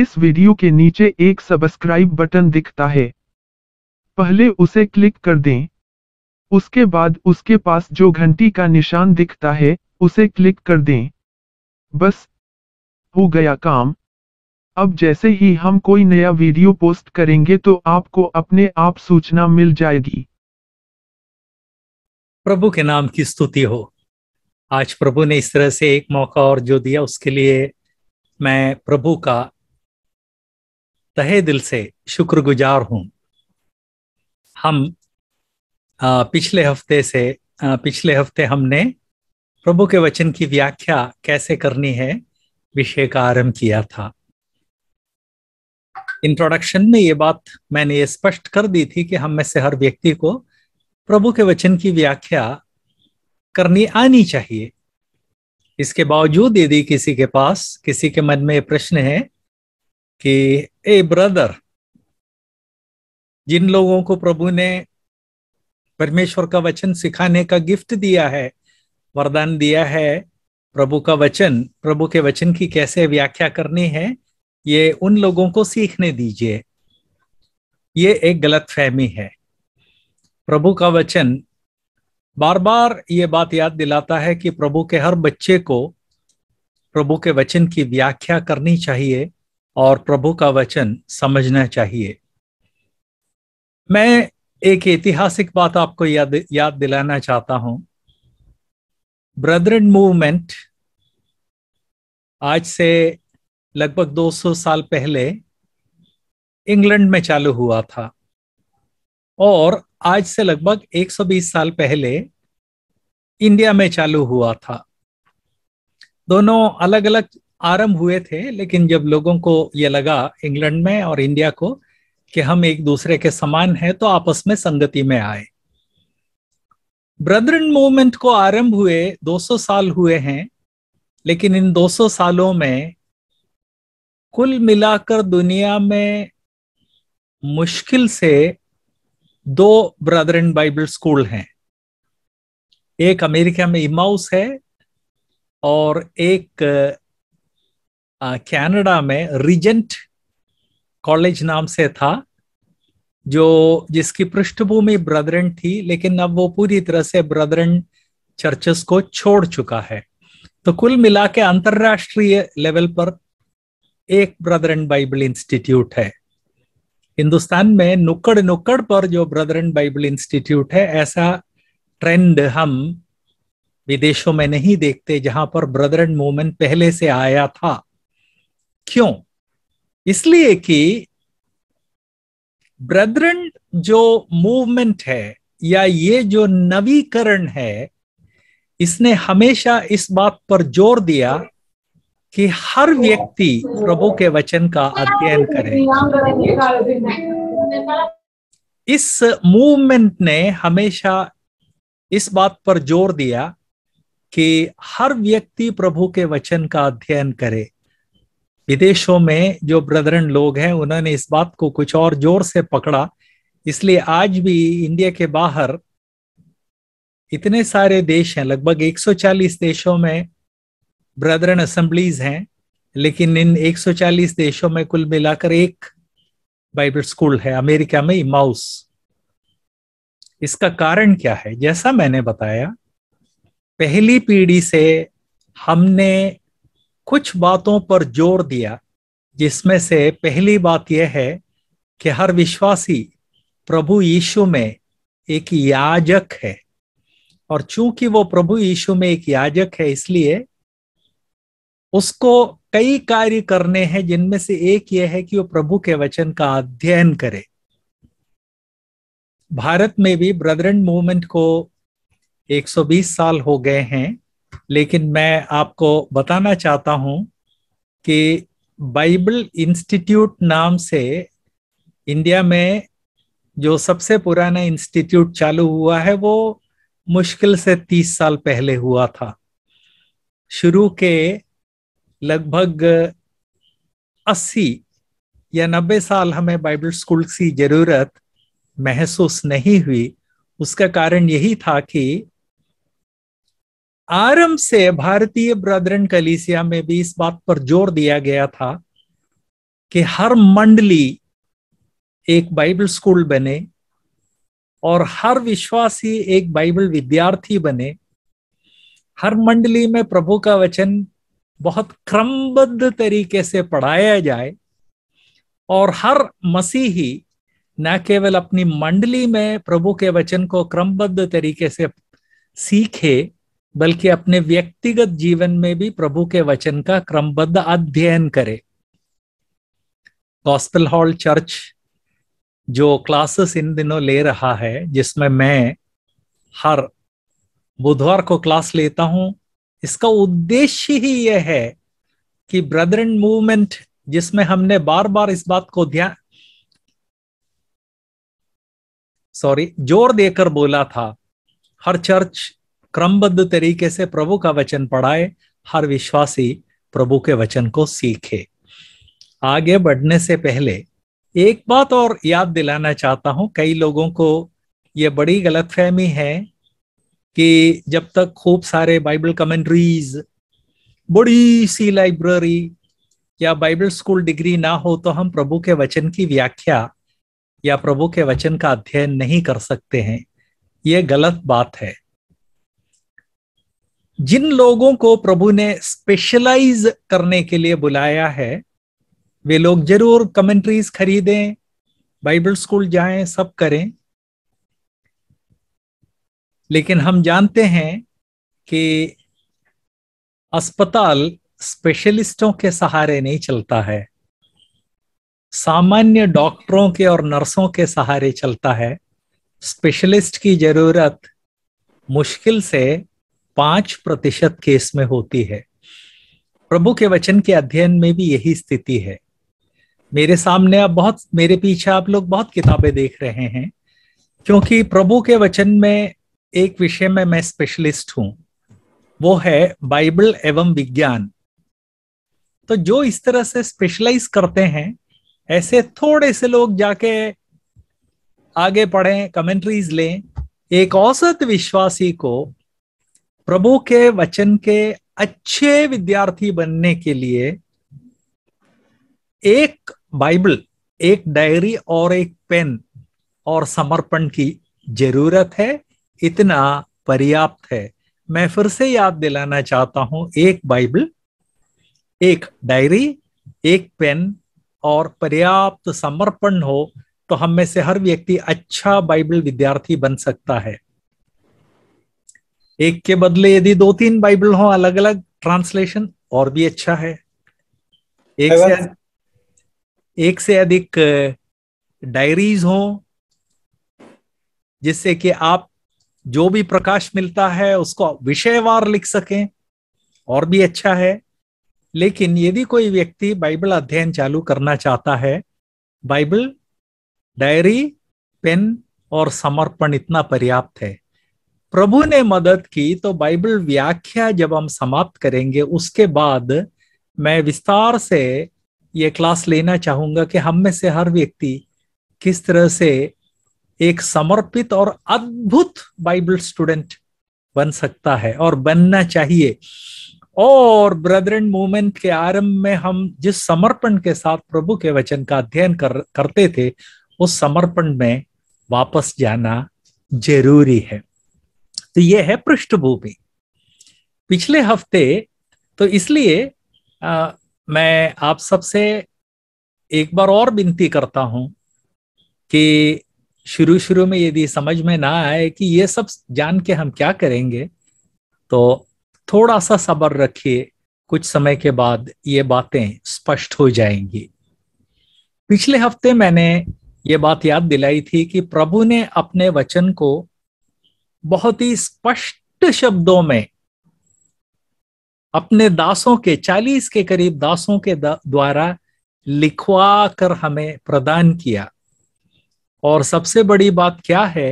इस वीडियो के नीचे एक सब्सक्राइब बटन दिखता है पहले उसे क्लिक कर दें उसके बाद उसके पास जो घंटी का निशान दिखता है उसे क्लिक कर दें बस हो गया काम अब जैसे ही हम कोई नया वीडियो पोस्ट करेंगे तो आपको अपने आप सूचना मिल जाएगी प्रभु के नाम की स्तुति हो आज प्रभु ने इस तरह से एक मौका और जो दिया उसके लिए मैं प्रभु का तहे दिल से शुक्रगुजार हूँ हम आ, पिछले हफ्ते से आ, पिछले हफ्ते हमने प्रभु के वचन की व्याख्या कैसे करनी है विषय का आरंभ किया था इंट्रोडक्शन में ये बात मैंने ये स्पष्ट कर दी थी कि हम में से हर व्यक्ति को प्रभु के वचन की व्याख्या करनी आनी चाहिए इसके बावजूद यदि किसी के पास किसी के मन में ये प्रश्न है कि ए ब्रदर जिन लोगों को प्रभु ने परमेश्वर का वचन सिखाने का गिफ्ट दिया है वरदान दिया है प्रभु का वचन प्रभु के वचन की कैसे व्याख्या करनी है ये उन लोगों को सीखने दीजिए ये एक गलत फहमी है प्रभु का वचन बार बार ये बात याद दिलाता है कि प्रभु के हर बच्चे को प्रभु के वचन की व्याख्या करनी चाहिए और प्रभु का वचन समझना चाहिए मैं एक ऐतिहासिक बात आपको याद याद दिलाना चाहता हूं ब्रदरन मूवमेंट आज से लगभग 200 साल पहले इंग्लैंड में चालू हुआ था और आज से लगभग 120 साल पहले इंडिया में चालू हुआ था दोनों अलग अलग आरंभ हुए थे लेकिन जब लोगों को ये लगा इंग्लैंड में और इंडिया को कि हम एक दूसरे के समान हैं तो आपस में संगति में आए ब्रदरन मूवमेंट को आरंभ हुए 200 साल हुए हैं लेकिन इन 200 सालों में कुल मिलाकर दुनिया में मुश्किल से दो ब्रदरन बाइबल स्कूल हैं एक अमेरिका में इमाउस है और एक कनाडा में रिजेंट कॉलेज नाम से था जो जिसकी पृष्ठभूमि ब्रदरन थी लेकिन अब वो पूरी तरह से ब्रदरन चर्चेस को छोड़ चुका है तो कुल मिला के अंतर्राष्ट्रीय लेवल पर एक ब्रदरन बाइबल इंस्टीट्यूट है हिंदुस्तान में नुक्कड़ नुक्कड़ पर जो ब्रदरन बाइबल इंस्टीट्यूट है ऐसा ट्रेंड हम विदेशों में नहीं देखते जहां पर ब्रदरन मूवमेंट पहले से आया था क्यों इसलिए कि ब्रदरन जो मूवमेंट है या ये जो नवीकरण है इसने हमेशा इस बात पर जोर दिया कि हर व्यक्ति प्रभु के वचन का अध्ययन करे इस मूवमेंट ने हमेशा इस बात पर जोर दिया कि हर व्यक्ति प्रभु के वचन का अध्ययन करे विदेशों में जो ब्रदरन लोग हैं उन्होंने इस बात को कुछ और जोर से पकड़ा इसलिए आज भी इंडिया के बाहर इतने सारे देश हैं लगभग 140 देशों में ब्रदरन असेंबलीज हैं लेकिन इन 140 देशों में कुल मिलाकर एक बाइबल स्कूल है अमेरिका में इमाउस इसका कारण क्या है जैसा मैंने बताया पहली पीढ़ी से हमने कुछ बातों पर जोर दिया जिसमें से पहली बात यह है कि हर विश्वासी प्रभु यीशु में एक याजक है और चूंकि वो प्रभु यीशु में एक याजक है इसलिए उसको कई कार्य करने हैं जिनमें से एक यह है कि वो प्रभु के वचन का अध्ययन करे भारत में भी ब्रदरन मूवमेंट को 120 साल हो गए हैं लेकिन मैं आपको बताना चाहता हूं कि बाइबल इंस्टीट्यूट नाम से इंडिया में जो सबसे पुराना इंस्टीट्यूट चालू हुआ है वो मुश्किल से तीस साल पहले हुआ था शुरू के लगभग अस्सी या नब्बे साल हमें बाइबल स्कूल की जरूरत महसूस नहीं हुई उसका कारण यही था कि आरंभ से भारतीय ब्रदरन कलीसिया में भी इस बात पर जोर दिया गया था कि हर मंडली एक बाइबल स्कूल बने और हर विश्वासी एक बाइबल विद्यार्थी बने हर मंडली में प्रभु का वचन बहुत क्रमबद्ध तरीके से पढ़ाया जाए और हर मसीही न केवल अपनी मंडली में प्रभु के वचन को क्रमबद्ध तरीके से सीखे बल्कि अपने व्यक्तिगत जीवन में भी प्रभु के वचन का क्रमबद्ध अध्ययन करे गॉस्पल हॉल चर्च जो क्लासेस इन दिनों ले रहा है जिसमें मैं हर बुधवार को क्लास लेता हूं इसका उद्देश्य ही यह है कि ब्रदरन मूवमेंट जिसमें हमने बार बार इस बात को ध्यान सॉरी जोर देकर बोला था हर चर्च क्रमबद्ध तरीके से प्रभु का वचन पढ़ाए हर विश्वासी प्रभु के वचन को सीखे आगे बढ़ने से पहले एक बात और याद दिलाना चाहता हूं कई लोगों को ये बड़ी गलतफहमी है कि जब तक खूब सारे बाइबल कमेंट्रीज बड़ी सी लाइब्रेरी या बाइबल स्कूल डिग्री ना हो तो हम प्रभु के वचन की व्याख्या या प्रभु के वचन का अध्ययन नहीं कर सकते हैं ये गलत बात है जिन लोगों को प्रभु ने स्पेशलाइज करने के लिए बुलाया है वे लोग जरूर कमेंट्रीज खरीदें बाइबल स्कूल जाएं सब करें लेकिन हम जानते हैं कि अस्पताल स्पेशलिस्टों के सहारे नहीं चलता है सामान्य डॉक्टरों के और नर्सों के सहारे चलता है स्पेशलिस्ट की जरूरत मुश्किल से पांच प्रतिशत केस में होती है प्रभु के वचन के अध्ययन में भी यही स्थिति है मेरे सामने आप बहुत मेरे पीछे आप लोग बहुत किताबें देख रहे हैं क्योंकि प्रभु के वचन में एक विषय में मैं स्पेशलिस्ट हूं वो है बाइबल एवं विज्ञान तो जो इस तरह से स्पेशलाइज करते हैं ऐसे थोड़े से लोग जाके आगे पढ़ें कमेंट्रीज लें एक औसत विश्वासी को प्रभु के वचन के अच्छे विद्यार्थी बनने के लिए एक बाइबल एक डायरी और एक पेन और समर्पण की जरूरत है इतना पर्याप्त है मैं फिर से याद दिलाना चाहता हूं एक बाइबल एक डायरी एक पेन और पर्याप्त समर्पण हो तो हम में से हर व्यक्ति अच्छा बाइबल विद्यार्थी बन सकता है एक के बदले यदि दो तीन बाइबल हो अलग अलग ट्रांसलेशन और भी अच्छा है एक से एक से अधिक डायरीज हो जिससे कि आप जो भी प्रकाश मिलता है उसको विषयवार लिख सकें और भी अच्छा है लेकिन यदि कोई व्यक्ति बाइबल अध्ययन चालू करना चाहता है बाइबल डायरी पेन और समर्पण इतना पर्याप्त है प्रभु ने मदद की तो बाइबल व्याख्या जब हम समाप्त करेंगे उसके बाद मैं विस्तार से ये क्लास लेना चाहूंगा कि हम में से हर व्यक्ति किस तरह से एक समर्पित और अद्भुत बाइबल स्टूडेंट बन सकता है और बनना चाहिए और ब्रदर मूवमेंट के आरंभ में हम जिस समर्पण के साथ प्रभु के वचन का अध्ययन कर करते थे उस समर्पण में वापस जाना जरूरी है तो ये है पृष्ठभूमि पिछले हफ्ते तो इसलिए आ, मैं आप सबसे एक बार और विनती करता हूं कि शुरू शुरू में यदि समझ में ना आए कि ये सब जान के हम क्या करेंगे तो थोड़ा सा सब्र रखिए कुछ समय के बाद ये बातें स्पष्ट हो जाएंगी पिछले हफ्ते मैंने ये बात याद दिलाई थी कि प्रभु ने अपने वचन को बहुत ही स्पष्ट शब्दों में अपने दासों के चालीस के करीब दासों के द्वारा लिखवा कर हमें प्रदान किया और सबसे बड़ी बात क्या है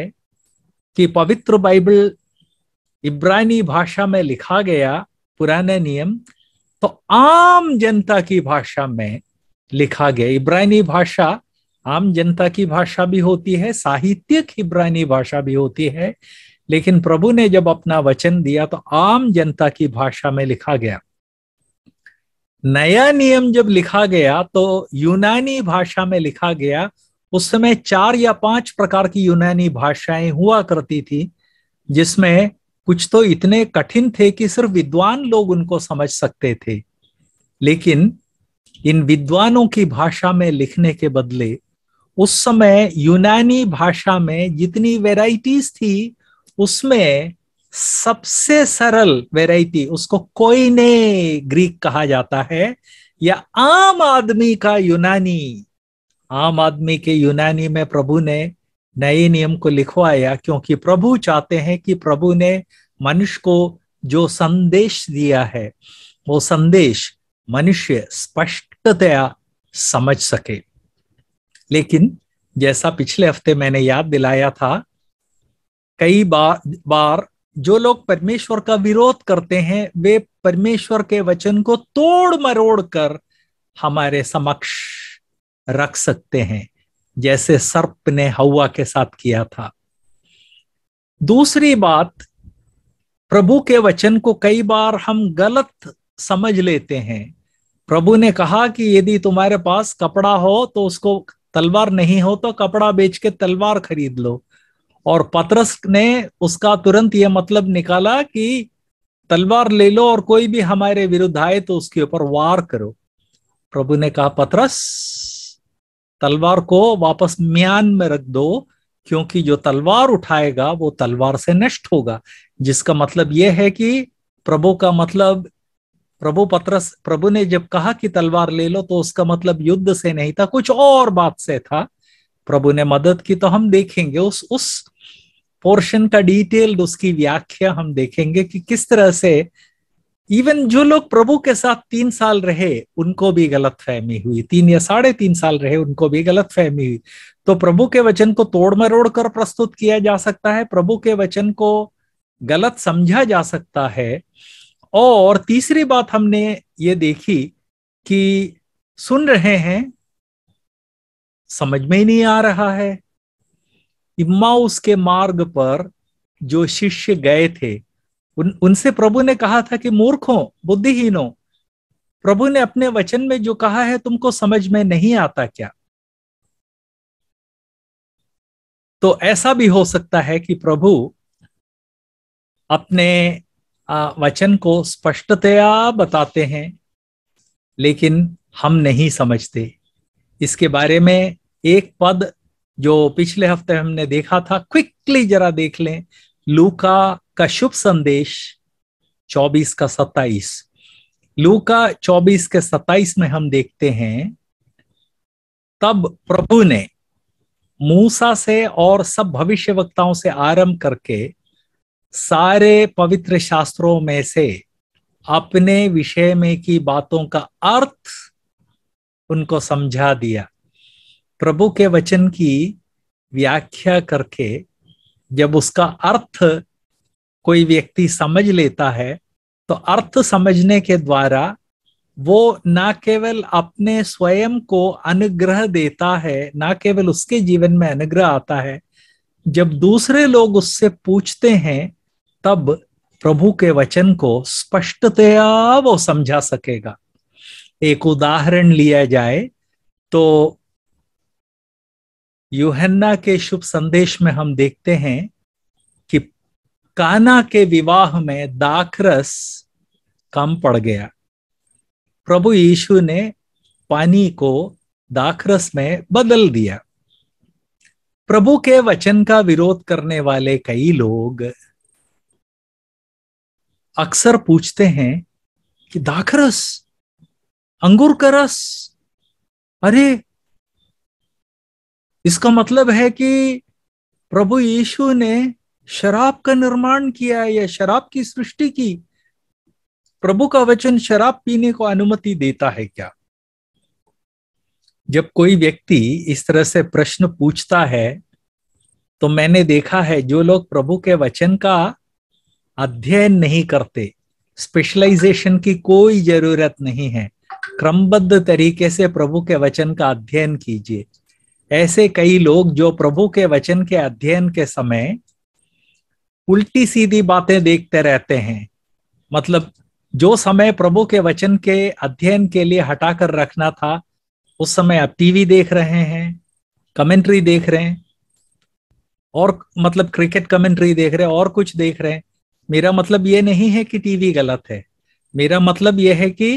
कि पवित्र बाइबल इब्रानी भाषा में लिखा गया पुराने नियम तो आम जनता की भाषा में लिखा गया इब्रानी भाषा आम जनता की भाषा भी होती है साहित्यिक इब्रानी भाषा भी होती है लेकिन प्रभु ने जब अपना वचन दिया तो आम जनता की भाषा में लिखा गया नया नियम जब लिखा गया तो यूनानी भाषा में लिखा गया उस समय चार या पांच प्रकार की यूनानी भाषाएं हुआ करती थी जिसमें कुछ तो इतने कठिन थे कि सिर्फ विद्वान लोग उनको समझ सकते थे लेकिन इन विद्वानों की भाषा में लिखने के बदले उस समय यूनानी भाषा में जितनी वेराइटीज थी उसमें सबसे सरल वेराइटी उसको कोई ने ग्रीक कहा जाता है या आम आदमी का यूनानी आम आदमी के यूनानी में प्रभु ने नए नियम को लिखवाया क्योंकि प्रभु चाहते हैं कि प्रभु ने मनुष्य को जो संदेश दिया है वो संदेश मनुष्य स्पष्टतया समझ सके लेकिन जैसा पिछले हफ्ते मैंने याद दिलाया था कई बार बार जो लोग परमेश्वर का विरोध करते हैं वे परमेश्वर के वचन को तोड़ मरोड़ कर हमारे समक्ष रख सकते हैं जैसे सर्प ने हवा के साथ किया था दूसरी बात प्रभु के वचन को कई बार हम गलत समझ लेते हैं प्रभु ने कहा कि यदि तुम्हारे पास कपड़ा हो तो उसको तलवार नहीं हो तो कपड़ा बेच के तलवार खरीद लो और पतरस ने उसका तुरंत यह मतलब निकाला कि तलवार ले लो और कोई भी हमारे विरुद्ध आए तो उसके ऊपर वार करो प्रभु ने कहा पतरस तलवार को वापस म्यान में रख दो क्योंकि जो तलवार उठाएगा वो तलवार से नष्ट होगा जिसका मतलब यह है कि प्रभु का मतलब प्रभु पत्रस प्रभु ने जब कहा कि तलवार ले लो तो उसका मतलब युद्ध से नहीं था कुछ और बात से था प्रभु ने मदद की तो हम देखेंगे उस उस पोर्शन का डिटेल्ड उसकी व्याख्या हम देखेंगे कि किस तरह से इवन जो लोग प्रभु के साथ तीन साल रहे उनको भी गलत फहमी हुई तीन या साढ़े तीन साल रहे उनको भी गलत फहमी हुई तो प्रभु के वचन को तोड़ मरोड़ कर प्रस्तुत किया जा सकता है प्रभु के वचन को गलत समझा जा सकता है और तीसरी बात हमने ये देखी कि सुन रहे हैं समझ में ही नहीं आ रहा है इम्माउस के मार्ग पर जो शिष्य गए थे उन उनसे प्रभु ने कहा था कि मूर्खों बुद्धिहीनों प्रभु ने अपने वचन में जो कहा है तुमको समझ में नहीं आता क्या तो ऐसा भी हो सकता है कि प्रभु अपने वचन को स्पष्टतया बताते हैं लेकिन हम नहीं समझते इसके बारे में एक पद जो पिछले हफ्ते हमने देखा था क्विकली जरा देख लें लूका का शुभ संदेश 24 का 27 लूका 24 के 27 में हम देखते हैं तब प्रभु ने मूसा से और सब भविष्य वक्ताओं से आरंभ करके सारे पवित्र शास्त्रों में से अपने विषय में की बातों का अर्थ उनको समझा दिया प्रभु के वचन की व्याख्या करके जब उसका अर्थ कोई व्यक्ति समझ लेता है तो अर्थ समझने के द्वारा वो ना केवल अपने स्वयं को अनुग्रह देता है ना केवल उसके जीवन में अनुग्रह आता है जब दूसरे लोग उससे पूछते हैं तब प्रभु के वचन को स्पष्टतया वो समझा सकेगा एक उदाहरण लिया जाए तो यूहन्ना के शुभ संदेश में हम देखते हैं कि काना के विवाह में दाखरस कम पड़ गया प्रभु यीशु ने पानी को दाखरस में बदल दिया प्रभु के वचन का विरोध करने वाले कई लोग अक्सर पूछते हैं कि दाखरस अंगूर का रस अरे इसका मतलब है कि प्रभु यीशु ने शराब का निर्माण किया या शराब की सृष्टि की प्रभु का वचन शराब पीने को अनुमति देता है क्या जब कोई व्यक्ति इस तरह से प्रश्न पूछता है तो मैंने देखा है जो लोग प्रभु के वचन का अध्ययन नहीं करते स्पेशलाइजेशन की कोई जरूरत नहीं है क्रमबद्ध तरीके से प्रभु के वचन का अध्ययन कीजिए ऐसे कई लोग जो प्रभु के वचन के अध्ययन के समय उल्टी सीधी बातें देखते रहते हैं मतलब जो समय प्रभु के वचन के अध्ययन के लिए हटा कर रखना था उस समय आप टीवी देख रहे हैं कमेंट्री देख रहे हैं और मतलब क्रिकेट कमेंट्री देख रहे हैं और कुछ देख रहे हैं मेरा मतलब ये नहीं है कि टीवी गलत है मेरा मतलब यह है कि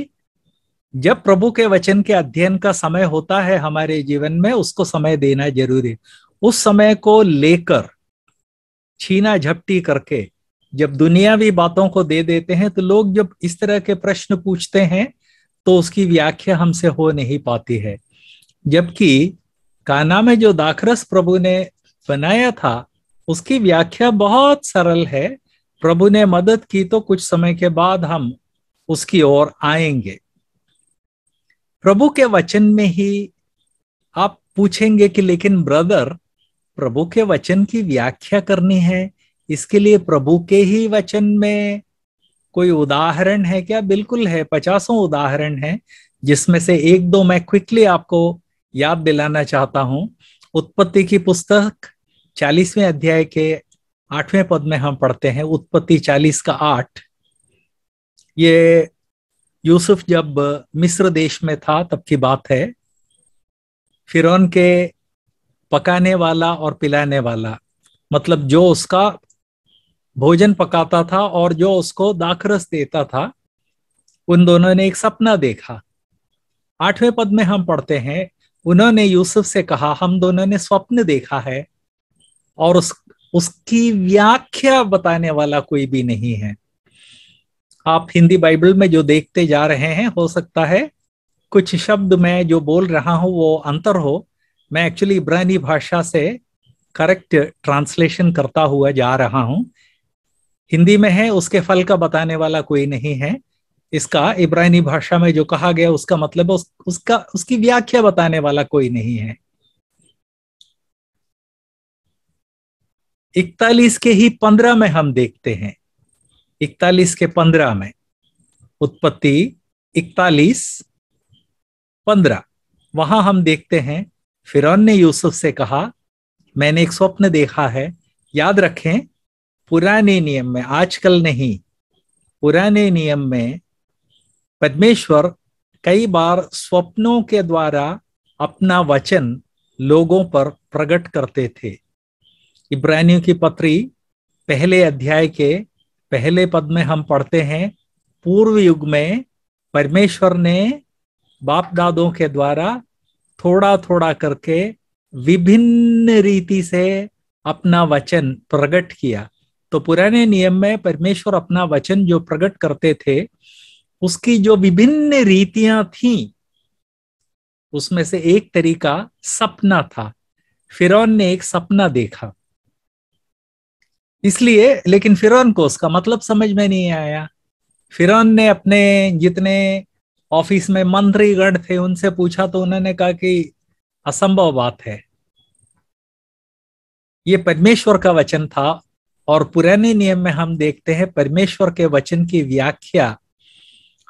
जब प्रभु के वचन के अध्ययन का समय होता है हमारे जीवन में उसको समय देना जरूरी उस समय को लेकर छीना झपटी करके जब दुनियावी बातों को दे देते हैं तो लोग जब इस तरह के प्रश्न पूछते हैं तो उसकी व्याख्या हमसे हो नहीं पाती है जबकि काना में जो दाखरस प्रभु ने बनाया था उसकी व्याख्या बहुत सरल है प्रभु ने मदद की तो कुछ समय के बाद हम उसकी ओर आएंगे प्रभु के वचन में ही आप पूछेंगे कि लेकिन ब्रदर प्रभु के वचन की व्याख्या करनी है इसके लिए प्रभु के ही वचन में कोई उदाहरण है क्या बिल्कुल है पचासों उदाहरण है जिसमें से एक दो मैं क्विकली आपको याद दिलाना चाहता हूं उत्पत्ति की पुस्तक चालीसवें अध्याय के आठवें पद में हम पढ़ते हैं उत्पत्ति चालीस का आठ ये यूसुफ जब मिस्र देश में था तब की बात है फिरौन के पकाने वाला और पिलाने वाला मतलब जो उसका भोजन पकाता था और जो उसको दाखरस देता था उन दोनों ने एक सपना देखा आठवें पद में हम पढ़ते हैं उन्होंने यूसुफ से कहा हम दोनों ने स्वप्न देखा है और उस उसकी व्याख्या बताने वाला कोई भी नहीं है आप हिंदी बाइबल में जो देखते जा रहे हैं हो सकता है कुछ शब्द मैं जो बोल रहा हूं वो अंतर हो मैं एक्चुअली इब्रानी भाषा से करेक्ट ट्रांसलेशन करता हुआ जा रहा हूं हिंदी में है उसके फल का बताने वाला कोई नहीं है इसका इब्रानी भाषा में जो कहा गया उसका मतलब उस, उसका उसकी व्याख्या बताने वाला कोई नहीं है इकतालीस के ही पंद्रह में हम देखते हैं इकतालीस के पंद्रह में उत्पत्ति इकतालीस पंद्रह वहां हम देखते हैं फिर ने यूसुफ से कहा मैंने एक स्वप्न देखा है याद रखें पुराने नियम में आजकल नहीं पुराने नियम में पद्मेश्वर कई बार स्वप्नों के द्वारा अपना वचन लोगों पर प्रकट करते थे इब्रानियों की पत्री पहले अध्याय के पहले पद में हम पढ़ते हैं पूर्व युग में परमेश्वर ने बाप दादों के द्वारा थोड़ा थोड़ा करके विभिन्न रीति से अपना वचन प्रकट किया तो पुराने नियम में परमेश्वर अपना वचन जो प्रकट करते थे उसकी जो विभिन्न रीतियां थी उसमें से एक तरीका सपना था फिर ने एक सपना देखा इसलिए लेकिन फिरौन को उसका मतलब समझ में नहीं आया फिरौन ने अपने जितने ऑफिस में मंत्रीगण थे उनसे पूछा तो उन्होंने कहा कि असंभव बात है ये परमेश्वर का वचन था और पुराने नियम में हम देखते हैं परमेश्वर के वचन की व्याख्या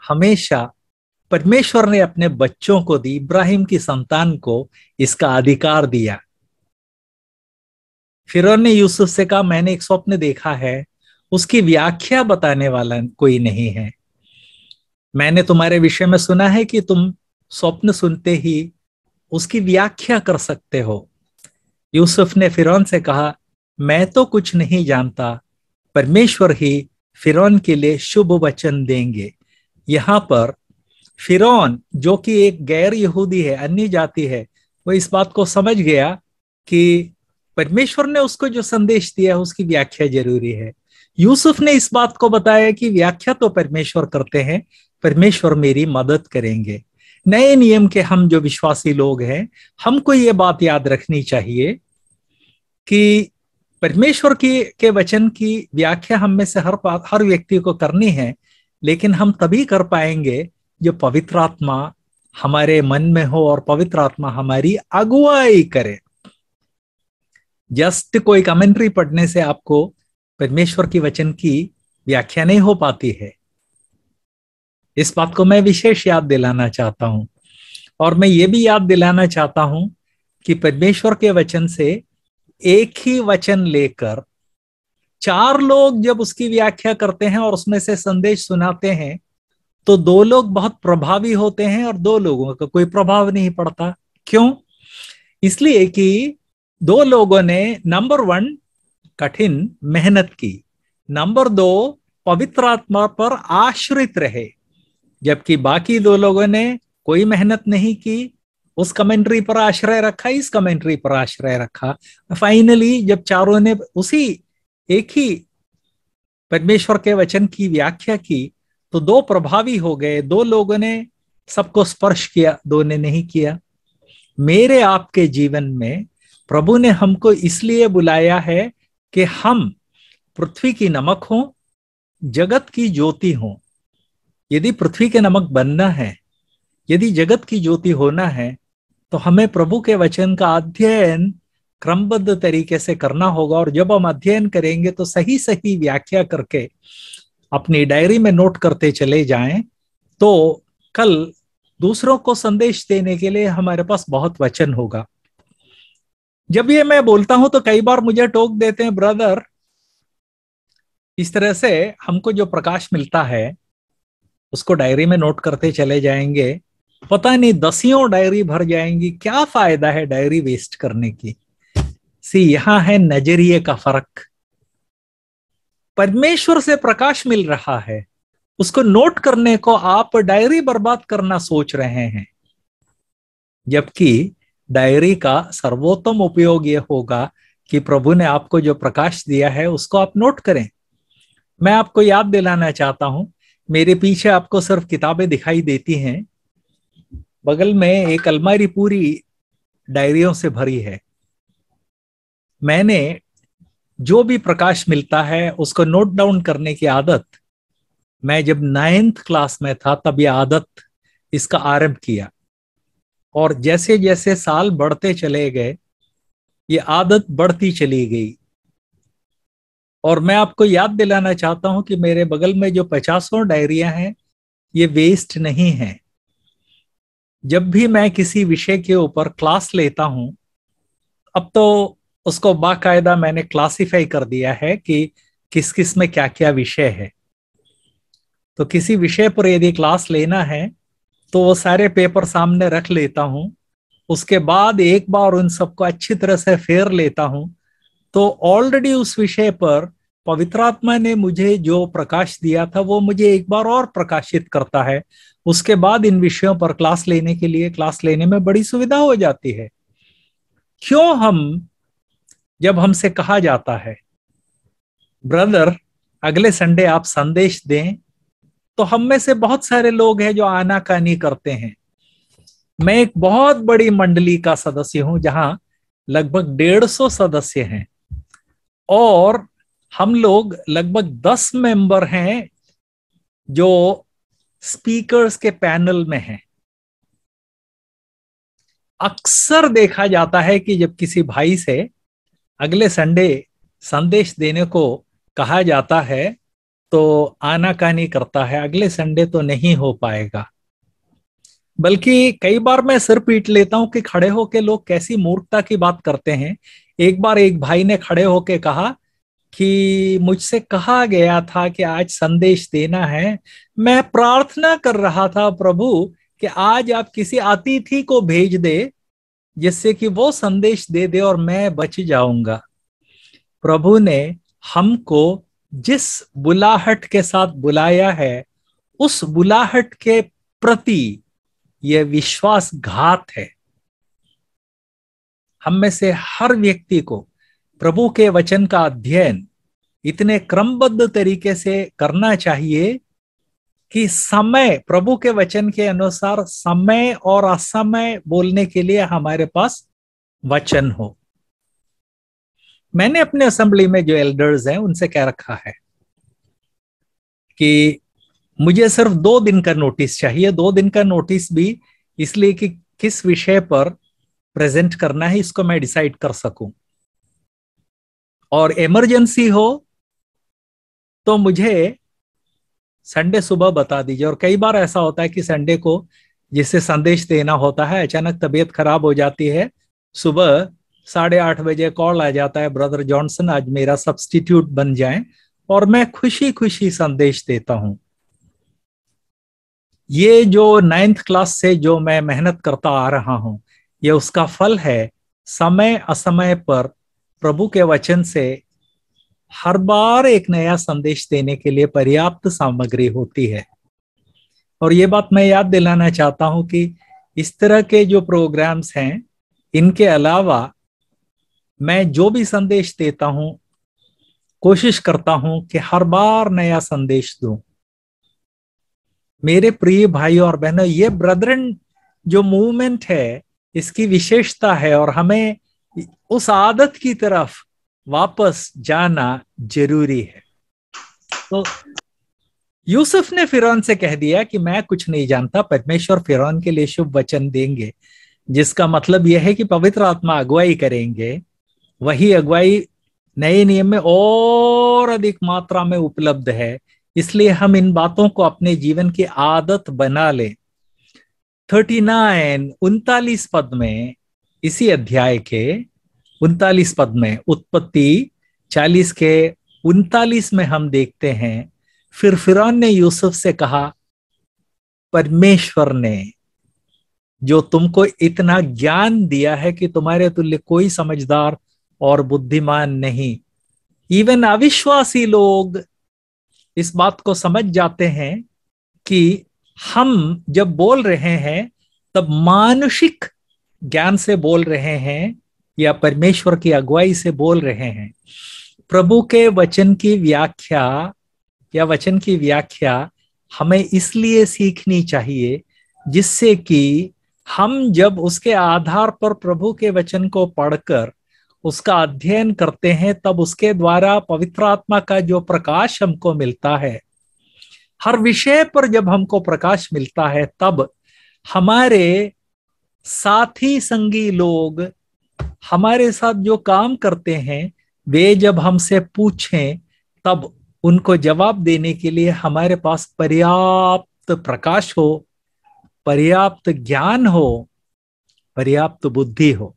हमेशा परमेश्वर ने अपने बच्चों को दी इब्राहिम की संतान को इसका अधिकार दिया फिर ने यूसुफ से कहा मैंने एक स्वप्न देखा है उसकी व्याख्या बताने वाला कोई नहीं है मैंने तुम्हारे विषय में सुना है कि तुम स्वप्न सुनते ही उसकी व्याख्या कर सकते हो यूसुफ ने फिरौन से कहा मैं तो कुछ नहीं जानता परमेश्वर ही फिरौन के लिए शुभ वचन देंगे यहां पर फिरौन जो कि एक गैर यहूदी है अन्य जाति है वह इस बात को समझ गया कि परमेश्वर ने उसको जो संदेश दिया है उसकी व्याख्या जरूरी है यूसुफ ने इस बात को बताया कि व्याख्या तो परमेश्वर करते हैं परमेश्वर मेरी मदद करेंगे नए नियम के हम जो विश्वासी लोग हैं हमको ये बात याद रखनी चाहिए कि परमेश्वर की के वचन की व्याख्या हम में से हर हर व्यक्ति को करनी है लेकिन हम तभी कर पाएंगे जो पवित्र आत्मा हमारे मन में हो और पवित्र आत्मा हमारी अगुवाई करे जस्ट कोई कमेंट्री पढ़ने से आपको परमेश्वर की वचन की व्याख्या नहीं हो पाती है इस बात को मैं विशेष याद दिलाना चाहता हूं और मैं ये भी याद दिलाना चाहता हूं कि परमेश्वर के वचन से एक ही वचन लेकर चार लोग जब उसकी व्याख्या करते हैं और उसमें से संदेश सुनाते हैं तो दो लोग बहुत प्रभावी होते हैं और दो लोगों का कोई प्रभाव नहीं पड़ता क्यों इसलिए कि दो लोगों ने नंबर वन कठिन मेहनत की नंबर दो पवित्र आत्मा पर आश्रित रहे जबकि बाकी दो लोगों ने कोई मेहनत नहीं की उस कमेंट्री पर आश्रय रखा इस कमेंट्री पर आश्रय रखा फाइनली जब चारों ने उसी एक ही परमेश्वर के वचन की व्याख्या की तो दो प्रभावी हो गए दो लोगों ने सबको स्पर्श किया दो ने नहीं किया मेरे आपके जीवन में प्रभु ने हमको इसलिए बुलाया है कि हम पृथ्वी की नमक हो जगत की ज्योति हो यदि पृथ्वी के नमक बनना है यदि जगत की ज्योति होना है तो हमें प्रभु के वचन का अध्ययन क्रमबद्ध तरीके से करना होगा और जब हम अध्ययन करेंगे तो सही सही व्याख्या करके अपनी डायरी में नोट करते चले जाएं तो कल दूसरों को संदेश देने के लिए हमारे पास बहुत वचन होगा जब ये मैं बोलता हूं तो कई बार मुझे टोक देते हैं ब्रदर इस तरह से हमको जो प्रकाश मिलता है उसको डायरी में नोट करते चले जाएंगे पता नहीं दसियों डायरी भर जाएंगी क्या फायदा है डायरी वेस्ट करने की सी यहां है नजरिए का फर्क परमेश्वर से प्रकाश मिल रहा है उसको नोट करने को आप डायरी बर्बाद करना सोच रहे हैं जबकि डायरी का सर्वोत्तम उपयोग यह होगा कि प्रभु ने आपको जो प्रकाश दिया है उसको आप नोट करें मैं आपको याद दिलाना चाहता हूं मेरे पीछे आपको सिर्फ किताबें दिखाई देती हैं बगल में एक अलमारी पूरी डायरियों से भरी है मैंने जो भी प्रकाश मिलता है उसको नोट डाउन करने की आदत मैं जब नाइन्थ क्लास में था तब यह आदत इसका आरंभ किया और जैसे जैसे साल बढ़ते चले गए ये आदत बढ़ती चली गई और मैं आपको याद दिलाना चाहता हूं कि मेरे बगल में जो पचासों डायरिया हैं ये वेस्ट नहीं है जब भी मैं किसी विषय के ऊपर क्लास लेता हूं अब तो उसको बाकायदा मैंने क्लासिफाई कर दिया है कि किस किस में क्या क्या विषय है तो किसी विषय पर यदि क्लास लेना है तो वो सारे पेपर सामने रख लेता हूँ उसके बाद एक बार उन सबको अच्छी तरह से फेर लेता हूँ तो ऑलरेडी उस विषय पर पवित्रात्मा ने मुझे जो प्रकाश दिया था वो मुझे एक बार और प्रकाशित करता है उसके बाद इन विषयों पर क्लास लेने के लिए क्लास लेने में बड़ी सुविधा हो जाती है क्यों हम जब हमसे कहा जाता है ब्रदर अगले संडे आप संदेश दें तो हम में से बहुत सारे लोग हैं जो आनाकानी करते हैं मैं एक बहुत बड़ी मंडली का सदस्य हूं जहां लगभग डेढ़ सौ सदस्य हैं और हम लोग लगभग दस मेंबर हैं जो स्पीकर्स के पैनल में हैं अक्सर देखा जाता है कि जब किसी भाई से अगले संडे संदेश देने को कहा जाता है तो आनाकानी करता है अगले संडे तो नहीं हो पाएगा बल्कि कई बार मैं सिर पीट लेता हूं कि खड़े होके लोग कैसी मूर्खता की बात करते हैं एक बार एक भाई ने खड़े होके कहा कि मुझसे कहा गया था कि आज संदेश देना है मैं प्रार्थना कर रहा था प्रभु कि आज आप किसी अतिथि को भेज दे जिससे कि वो संदेश दे दे और मैं बच जाऊंगा प्रभु ने हमको जिस बुलाहट के साथ बुलाया है उस बुलाहट के प्रति यह विश्वासघात है हम में से हर व्यक्ति को प्रभु के वचन का अध्ययन इतने क्रमबद्ध तरीके से करना चाहिए कि समय प्रभु के वचन के अनुसार समय और असमय बोलने के लिए हमारे पास वचन हो मैंने अपने असेंबली में जो एल्डर्स हैं उनसे कह रखा है कि मुझे सिर्फ दो दिन का नोटिस चाहिए दो दिन का नोटिस भी इसलिए कि किस विषय पर प्रेजेंट करना है इसको मैं डिसाइड कर सकूं और इमरजेंसी हो तो मुझे संडे सुबह बता दीजिए और कई बार ऐसा होता है कि संडे को जिसे संदेश देना होता है अचानक तबीयत खराब हो जाती है सुबह साढ़े आठ बजे कॉल आ जाता है ब्रदर जॉनसन आज मेरा सब्सटीट्यूट बन जाए और मैं खुशी खुशी संदेश देता हूं ये जो नाइन्थ क्लास से जो मैं मेहनत करता आ रहा हूं ये उसका फल है समय असमय पर प्रभु के वचन से हर बार एक नया संदेश देने के लिए पर्याप्त सामग्री होती है और ये बात मैं याद दिलाना चाहता हूं कि इस तरह के जो प्रोग्राम्स हैं इनके अलावा मैं जो भी संदेश देता हूं कोशिश करता हूं कि हर बार नया संदेश दू मेरे प्रिय भाई और बहनों ये ब्रदरन जो मूवमेंट है इसकी विशेषता है और हमें उस आदत की तरफ वापस जाना जरूरी है तो यूसुफ ने फिरौन से कह दिया कि मैं कुछ नहीं जानता परमेश्वर फिरौन के लिए शुभ वचन देंगे जिसका मतलब यह है कि पवित्र आत्मा अगुवाई करेंगे वही अगुवाई नए नियम में और अधिक मात्रा में उपलब्ध है इसलिए हम इन बातों को अपने जीवन की आदत बना ले थर्टी नाइन उनतालीस पद में इसी अध्याय के उनतालीस पद में उत्पत्ति चालीस के उनतालीस में हम देखते हैं फिर फिर ने यूसुफ से कहा परमेश्वर ने जो तुमको इतना ज्ञान दिया है कि तुम्हारे तुल्य कोई समझदार और बुद्धिमान नहीं इवन अविश्वासी लोग इस बात को समझ जाते हैं कि हम जब बोल रहे हैं तब मानुषिक ज्ञान से बोल रहे हैं या परमेश्वर की अगुवाई से बोल रहे हैं प्रभु के वचन की व्याख्या या वचन की व्याख्या हमें इसलिए सीखनी चाहिए जिससे कि हम जब उसके आधार पर प्रभु के वचन को पढ़कर उसका अध्ययन करते हैं तब उसके द्वारा पवित्र आत्मा का जो प्रकाश हमको मिलता है हर विषय पर जब हमको प्रकाश मिलता है तब हमारे साथी संगी लोग हमारे साथ जो काम करते हैं वे जब हमसे पूछें तब उनको जवाब देने के लिए हमारे पास पर्याप्त प्रकाश हो पर्याप्त ज्ञान हो पर्याप्त बुद्धि हो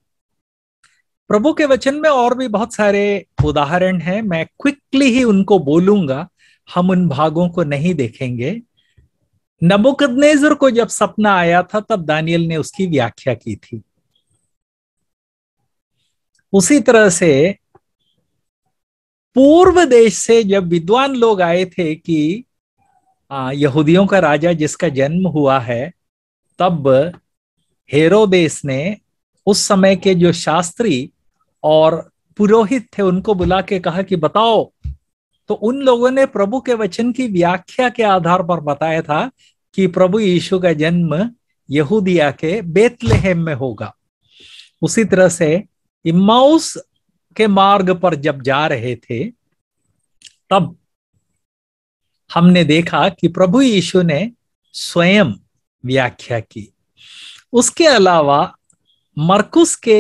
प्रभु के वचन में और भी बहुत सारे उदाहरण हैं मैं क्विकली ही उनको बोलूंगा हम उन भागों को नहीं देखेंगे नबुकदनेजर को जब सपना आया था तब दानियल ने उसकी व्याख्या की थी उसी तरह से पूर्व देश से जब विद्वान लोग आए थे कि यहूदियों का राजा जिसका जन्म हुआ है तब हेरोदेस ने उस समय के जो शास्त्री और पुरोहित थे उनको बुला के कहा कि बताओ तो उन लोगों ने प्रभु के वचन की व्याख्या के आधार पर बताया था कि प्रभु यीशु का जन्म यहूदिया के बेतलेहम में होगा उसी तरह से इमाउस के मार्ग पर जब जा रहे थे तब हमने देखा कि प्रभु यीशु ने स्वयं व्याख्या की उसके अलावा मरकुस के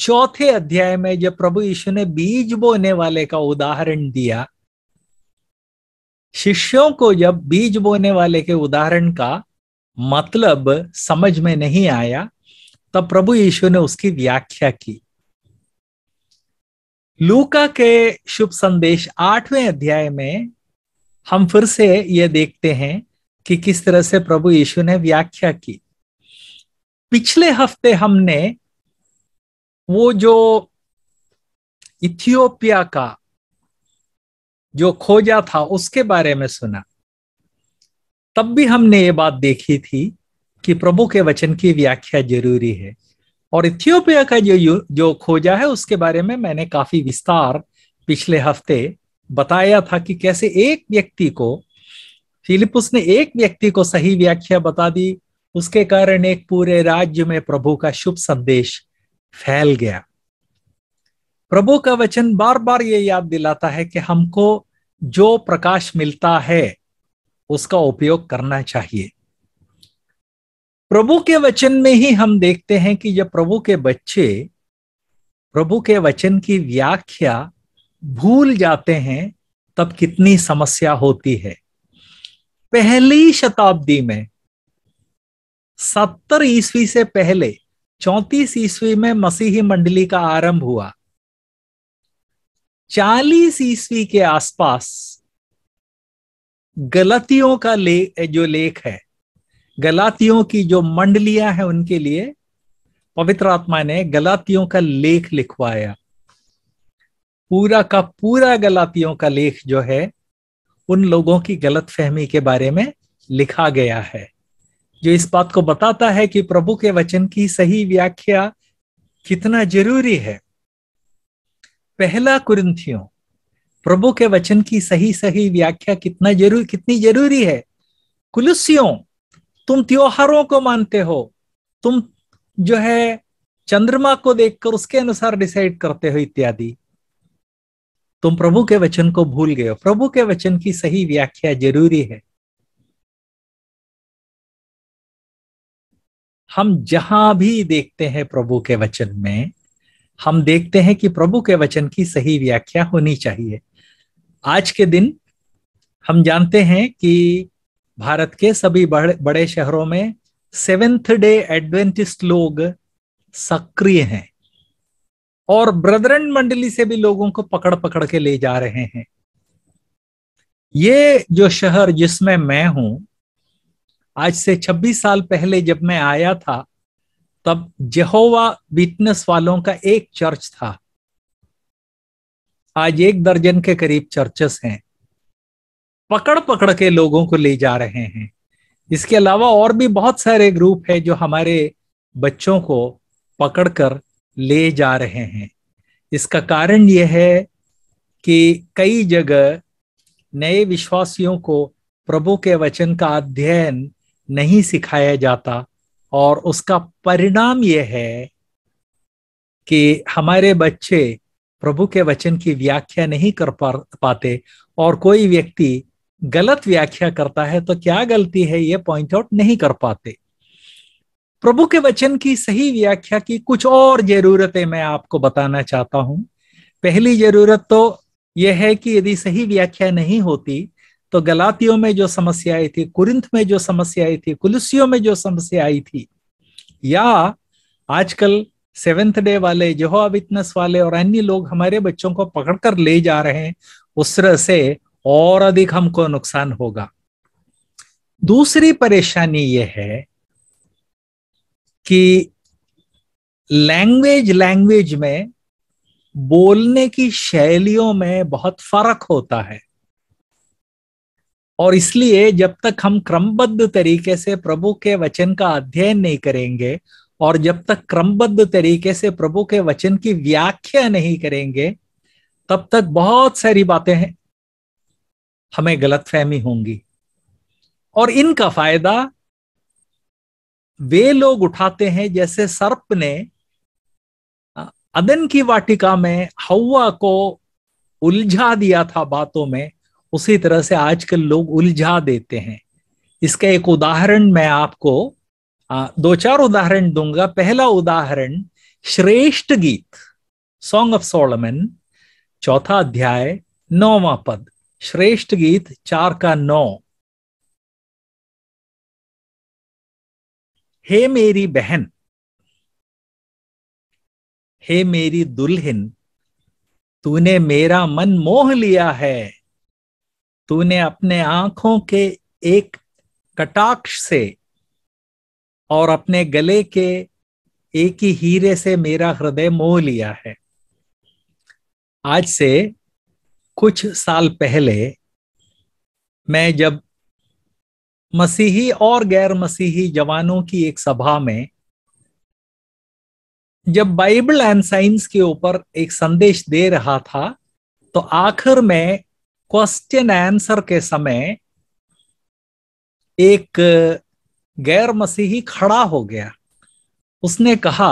चौथे अध्याय में जब प्रभु यीशु ने बीज बोने वाले का उदाहरण दिया शिष्यों को जब बीज बोने वाले के उदाहरण का मतलब समझ में नहीं आया तब प्रभु यीशु ने उसकी व्याख्या की लूका के शुभ संदेश आठवें अध्याय में हम फिर से ये देखते हैं कि किस तरह से प्रभु यीशु ने व्याख्या की पिछले हफ्ते हमने वो जो इथियोपिया का जो खोजा था उसके बारे में सुना तब भी हमने ये बात देखी थी कि प्रभु के वचन की व्याख्या जरूरी है और इथियोपिया का जो जो खोजा है उसके बारे में मैंने काफी विस्तार पिछले हफ्ते बताया था कि कैसे एक व्यक्ति को फिलिपस ने एक व्यक्ति को सही व्याख्या बता दी उसके कारण एक पूरे राज्य में प्रभु का शुभ संदेश फैल गया प्रभु का वचन बार बार ये याद दिलाता है कि हमको जो प्रकाश मिलता है उसका उपयोग करना चाहिए प्रभु के वचन में ही हम देखते हैं कि जब प्रभु के बच्चे प्रभु के वचन की व्याख्या भूल जाते हैं तब कितनी समस्या होती है पहली शताब्दी में सत्तर ईस्वी से पहले चौतीस ईस्वी में मसीही मंडली का आरंभ हुआ चालीस ईस्वी के आसपास गलतियों का ले जो लेख है गलातियों की जो मंडलियां हैं उनके लिए पवित्र आत्मा ने गलातियों का लेख लिखवाया पूरा का पूरा गलातियों का लेख जो है उन लोगों की गलत फहमी के बारे में लिखा गया है जो इस बात को बताता है कि प्रभु के वचन की सही व्याख्या कितना जरूरी है पहला कुरिंथियों प्रभु के वचन की सही सही व्याख्या कितना जरूर कितनी जरूरी है कुलुसियों तुम त्योहारों को मानते हो तुम जो है चंद्रमा को देखकर उसके अनुसार डिसाइड करते हो इत्यादि तुम प्रभु के वचन को भूल गए हो प्रभु के वचन की सही व्याख्या जरूरी है हम जहां भी देखते हैं प्रभु के वचन में हम देखते हैं कि प्रभु के वचन की सही व्याख्या होनी चाहिए आज के दिन हम जानते हैं कि भारत के सभी बड़े बड़े शहरों में सेवेंथ डे एडवेंटिस्ट लोग सक्रिय हैं और ब्रदरन मंडली से भी लोगों को पकड़ पकड़ के ले जा रहे हैं ये जो शहर जिसमें मैं हूं आज से 26 साल पहले जब मैं आया था तब जहोवा विटनेस वालों का एक चर्च था आज एक दर्जन के करीब चर्चेस हैं पकड़ पकड़ के लोगों को ले जा रहे हैं इसके अलावा और भी बहुत सारे ग्रुप है जो हमारे बच्चों को पकड़कर ले जा रहे हैं इसका कारण यह है कि कई जगह नए विश्वासियों को प्रभु के वचन का अध्ययन नहीं सिखाया जाता और उसका परिणाम यह है कि हमारे बच्चे प्रभु के वचन की व्याख्या नहीं कर पाते और कोई व्यक्ति गलत व्याख्या करता है तो क्या गलती है ये पॉइंट आउट नहीं कर पाते प्रभु के वचन की सही व्याख्या की कुछ और जरूरतें मैं आपको बताना चाहता हूं पहली जरूरत तो यह है कि यदि सही व्याख्या नहीं होती तो गलातियों में जो समस्या आई थी कुरिंथ में जो समस्या आई थी कुलसियों में जो समस्या आई थी या आजकल सेवेंथ डे वाले जो विटनेस वाले और अन्य लोग हमारे बच्चों को पकड़कर ले जा रहे हैं उस से और अधिक हमको नुकसान होगा दूसरी परेशानी यह है कि लैंग्वेज लैंग्वेज में बोलने की शैलियों में बहुत फर्क होता है और इसलिए जब तक हम क्रमबद्ध तरीके से प्रभु के वचन का अध्ययन नहीं करेंगे और जब तक क्रमबद्ध तरीके से प्रभु के वचन की व्याख्या नहीं करेंगे तब तक बहुत सारी बातें हैं हमें गलत फहमी होंगी और इनका फायदा वे लोग उठाते हैं जैसे सर्प ने अदन की वाटिका में हवा को उलझा दिया था बातों में उसी तरह से आजकल लोग उलझा देते हैं इसका एक उदाहरण मैं आपको दो चार उदाहरण दूंगा पहला उदाहरण श्रेष्ठ गीत सॉन्ग ऑफ सोलमन चौथा अध्याय नौवा पद श्रेष्ठ गीत चार का नौ हे मेरी बहन हे मेरी दुल्हन तूने मेरा मन मोह लिया है तूने अपने आंखों के एक कटाक्ष से और अपने गले के एक ही हीरे से मेरा हृदय मोह लिया है आज से कुछ साल पहले मैं जब मसीही और गैर मसीही जवानों की एक सभा में जब बाइबल एंड साइंस के ऊपर एक संदेश दे रहा था तो आखिर में क्वेश्चन आंसर के समय एक गैर मसीही खड़ा हो गया उसने कहा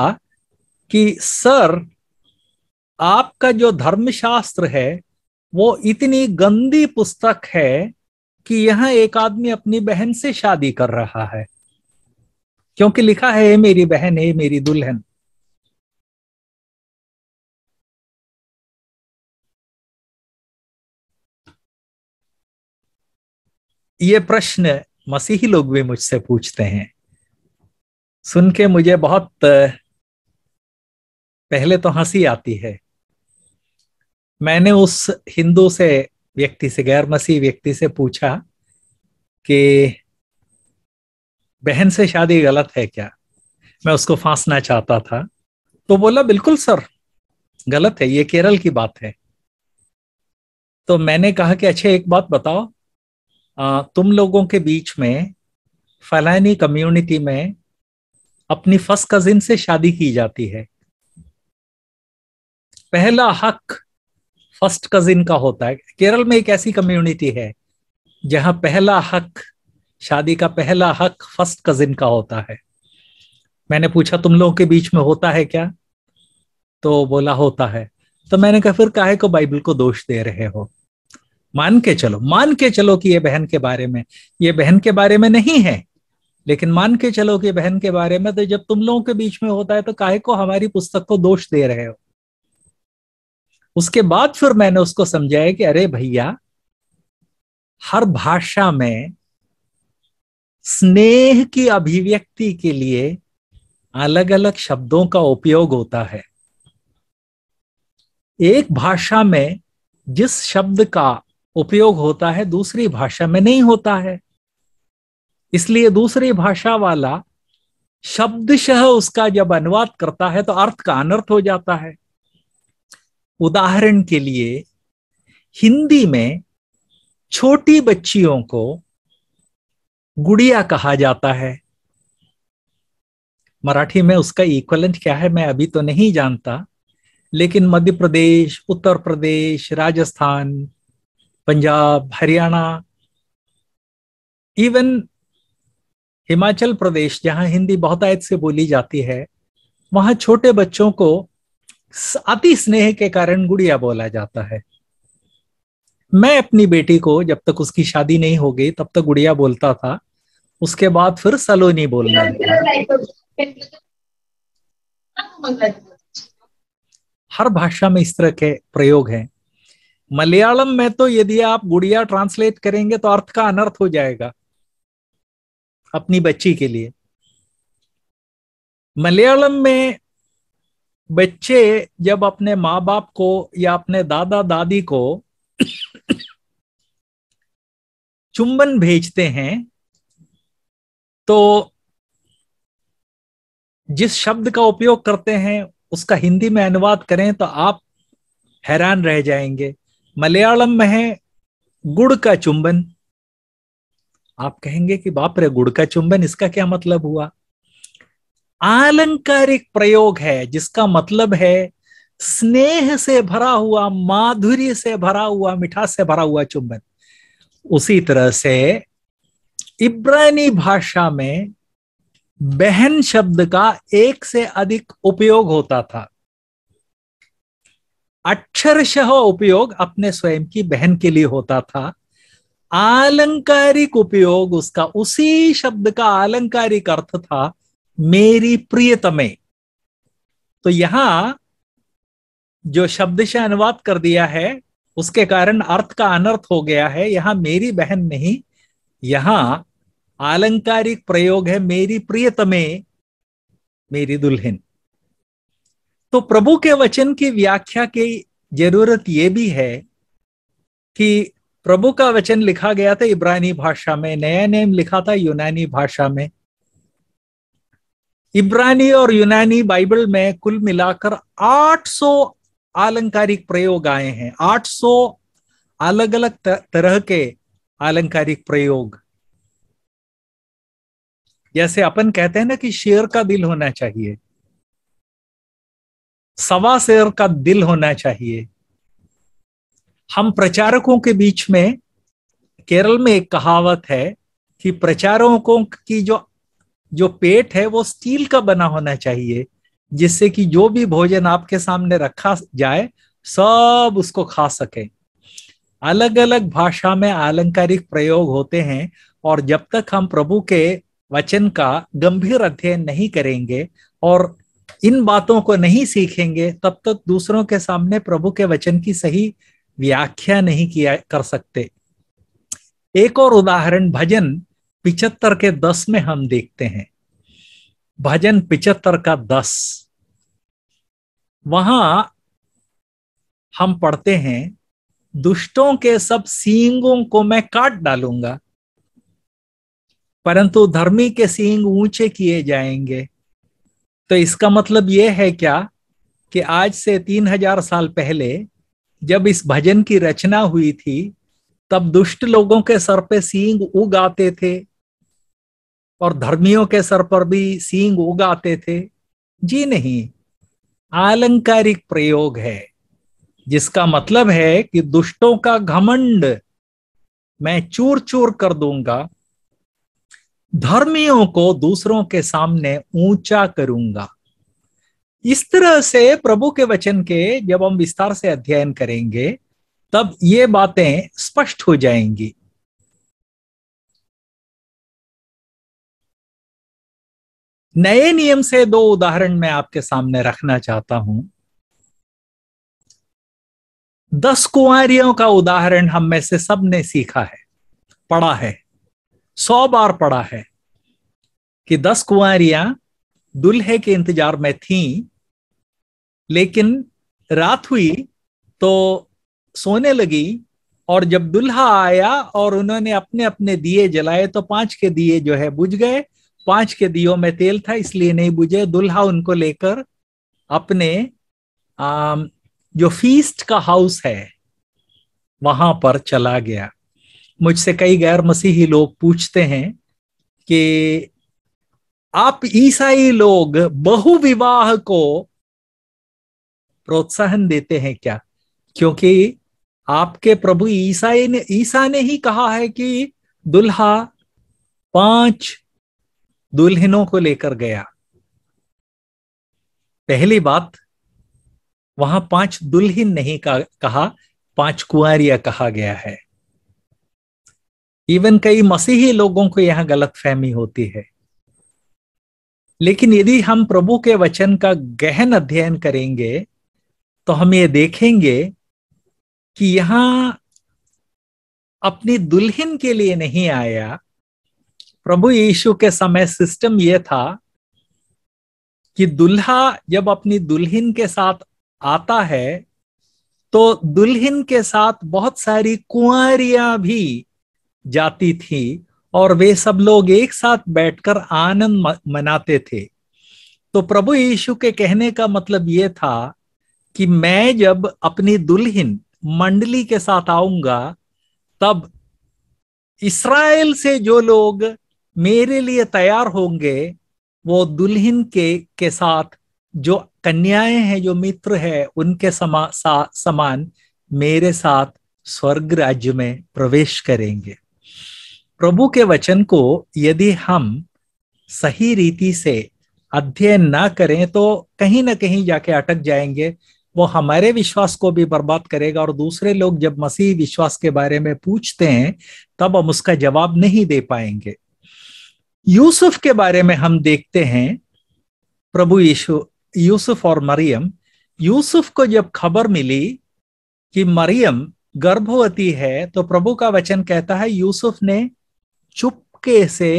कि सर आपका जो धर्मशास्त्र है वो इतनी गंदी पुस्तक है कि यह एक आदमी अपनी बहन से शादी कर रहा है क्योंकि लिखा है मेरी बहन है मेरी दुल्हन ये प्रश्न मसीही लोग भी मुझसे पूछते हैं सुन के मुझे बहुत पहले तो हंसी आती है मैंने उस हिंदू से व्यक्ति से गैर मसीह व्यक्ति से पूछा कि बहन से शादी गलत है क्या मैं उसको फांसना चाहता था तो बोला बिल्कुल सर गलत है ये केरल की बात है तो मैंने कहा कि अच्छा एक बात बताओ तुम लोगों के बीच में फलानी कम्युनिटी में अपनी फर्स्ट कजिन से शादी की जाती है पहला हक फर्स्ट कजिन का होता है केरल में एक ऐसी कम्युनिटी है जहां पहला हक शादी का पहला हक फर्स्ट कजिन का होता है मैंने पूछा तुम लोगों के बीच में होता है क्या तो बोला होता है तो मैंने कहा फिर काहे को बाइबल को दोष दे रहे हो मान के चलो मान के चलो कि ये बहन के बारे में ये बहन के बारे में नहीं है लेकिन मान के चलो कि बहन के बारे में तो जब तुम लोगों के बीच में होता है तो काहे को हमारी पुस्तक को दोष दे रहे हो उसके बाद फिर मैंने उसको समझाया कि अरे भैया हर भाषा में स्नेह की अभिव्यक्ति के लिए अलग अलग शब्दों का उपयोग होता है एक भाषा में जिस शब्द का उपयोग होता है दूसरी भाषा में नहीं होता है इसलिए दूसरी भाषा वाला शब्दशः उसका जब अनुवाद करता है तो अर्थ का अनर्थ हो जाता है उदाहरण के लिए हिंदी में छोटी बच्चियों को गुड़िया कहा जाता है मराठी में उसका इक्वलेंट क्या है मैं अभी तो नहीं जानता लेकिन मध्य प्रदेश उत्तर प्रदेश राजस्थान पंजाब हरियाणा इवन हिमाचल प्रदेश जहां हिंदी बहुत आयत से बोली जाती है वहां छोटे बच्चों को अति स्नेह के कारण गुड़िया बोला जाता है मैं अपनी बेटी को जब तक उसकी शादी नहीं हो गई तब तक गुड़िया बोलता था उसके बाद फिर सलोनी बोलना हर भाषा में इस तरह के प्रयोग हैं मलयालम में तो यदि आप गुड़िया ट्रांसलेट करेंगे तो अर्थ का अनर्थ हो जाएगा अपनी बच्ची के लिए मलयालम में बच्चे जब अपने माँ बाप को या अपने दादा दादी को चुंबन भेजते हैं तो जिस शब्द का उपयोग करते हैं उसका हिंदी में अनुवाद करें तो आप हैरान रह जाएंगे मलयालम में है गुड़ का चुंबन आप कहेंगे कि बाप रे गुड़ का चुंबन इसका क्या मतलब हुआ आलंकारिक प्रयोग है जिसका मतलब है स्नेह से भरा हुआ माधुर्य से भरा हुआ मिठास से भरा हुआ चुंबन उसी तरह से इब्रानी भाषा में बहन शब्द का एक से अधिक उपयोग होता था अक्षरशः उपयोग अपने स्वयं की बहन के लिए होता था आलंकारिक उपयोग उसका उसी शब्द का आलंकारिक अर्थ था मेरी प्रियतमे तो यहां जो शब्द से अनुवाद कर दिया है उसके कारण अर्थ का अनर्थ हो गया है यहां मेरी बहन नहीं यहां आलंकारिक प्रयोग है मेरी प्रियतमे मेरी दुल्हन तो प्रभु के वचन की व्याख्या की जरूरत यह भी है कि प्रभु का वचन लिखा गया था इब्रानी भाषा में नया नेम लिखा था यूनानी भाषा में इब्रानी और यूनानी बाइबल में कुल मिलाकर 800 आलंकारिक प्रयोग आए हैं 800 अलग अलग तरह के आलंकारिक प्रयोग जैसे अपन कहते हैं ना कि शेर का दिल होना चाहिए सवा शेर का दिल होना चाहिए हम प्रचारकों के बीच में केरल में एक कहावत है कि प्रचारकों की जो जो पेट है वो स्टील का बना होना चाहिए जिससे कि जो भी भोजन आपके सामने रखा जाए सब उसको खा सके अलग अलग भाषा में आलंकारिक प्रयोग होते हैं और जब तक हम प्रभु के वचन का गंभीर अध्ययन नहीं करेंगे और इन बातों को नहीं सीखेंगे तब तक दूसरों के सामने प्रभु के वचन की सही व्याख्या नहीं किया कर सकते एक और उदाहरण भजन पिचहत्तर के दस में हम देखते हैं भजन पिचहत्तर का दस वहां हम पढ़ते हैं दुष्टों के सब सींगों को मैं काट डालूंगा परंतु धर्मी के सींग ऊंचे किए जाएंगे तो इसका मतलब ये है क्या कि आज से तीन हजार साल पहले जब इस भजन की रचना हुई थी तब दुष्ट लोगों के सर पे सींग उग आते थे और धर्मियों के सर पर भी सींग उग आते थे जी नहीं आलंकारिक प्रयोग है जिसका मतलब है कि दुष्टों का घमंड मैं चूर चूर कर दूंगा धर्मियों को दूसरों के सामने ऊंचा करूंगा इस तरह से प्रभु के वचन के जब हम विस्तार से अध्ययन करेंगे तब ये बातें स्पष्ट हो जाएंगी नए नियम से दो उदाहरण मैं आपके सामने रखना चाहता हूं दस कुआरियों का उदाहरण हम में से सबने सीखा है पढ़ा है सौ बार पढ़ा है कि दस कुंवरियां दुल्हे के इंतजार में थीं लेकिन रात हुई तो सोने लगी और जब दुल्हा आया और उन्होंने अपने अपने दिए जलाए तो पांच के दिए जो है बुझ गए पांच के दियो में तेल था इसलिए नहीं बुझे दुल्हा उनको लेकर अपने आ, जो फीस्ट का हाउस है वहां पर चला गया मुझसे कई गैर मसीही लोग पूछते हैं कि आप ईसाई लोग बहुविवाह को प्रोत्साहन देते हैं क्या क्योंकि आपके प्रभु ईसाई ने ईसा ने ही कहा है कि दुल्हा पांच दुल्हनों को लेकर गया पहली बात वहां पांच दुल्हन नहीं कहा पांच कुआरिया कहा गया है इवन कई मसीही लोगों को यह गलत फहमी होती है लेकिन यदि हम प्रभु के वचन का गहन अध्ययन करेंगे तो हम ये देखेंगे कि यहां अपनी दुल्हन के लिए नहीं आया प्रभु यीशु के समय सिस्टम यह था कि दुल्हा जब अपनी दुल्हन के साथ आता है तो दुल्हन के साथ बहुत सारी कुआरिया भी जाती थी और वे सब लोग एक साथ बैठकर आनंद मनाते थे तो प्रभु यीशु के कहने का मतलब ये था कि मैं जब अपनी दुल्हन मंडली के साथ आऊंगा तब इसराइल से जो लोग मेरे लिए तैयार होंगे वो दुल्हन के के साथ जो कन्याएं हैं जो मित्र है उनके समा, सा, समान मेरे साथ स्वर्ग राज्य में प्रवेश करेंगे प्रभु के वचन को यदि हम सही रीति से अध्ययन ना करें तो कहीं ना कहीं जाके अटक जाएंगे वो हमारे विश्वास को भी बर्बाद करेगा और दूसरे लोग जब मसीह विश्वास के बारे में पूछते हैं तब हम उसका जवाब नहीं दे पाएंगे यूसुफ के बारे में हम देखते हैं प्रभु यीशु यूसुफ और मरियम यूसुफ को जब खबर मिली कि मरियम गर्भवती है तो प्रभु का वचन कहता है यूसुफ ने चुपके से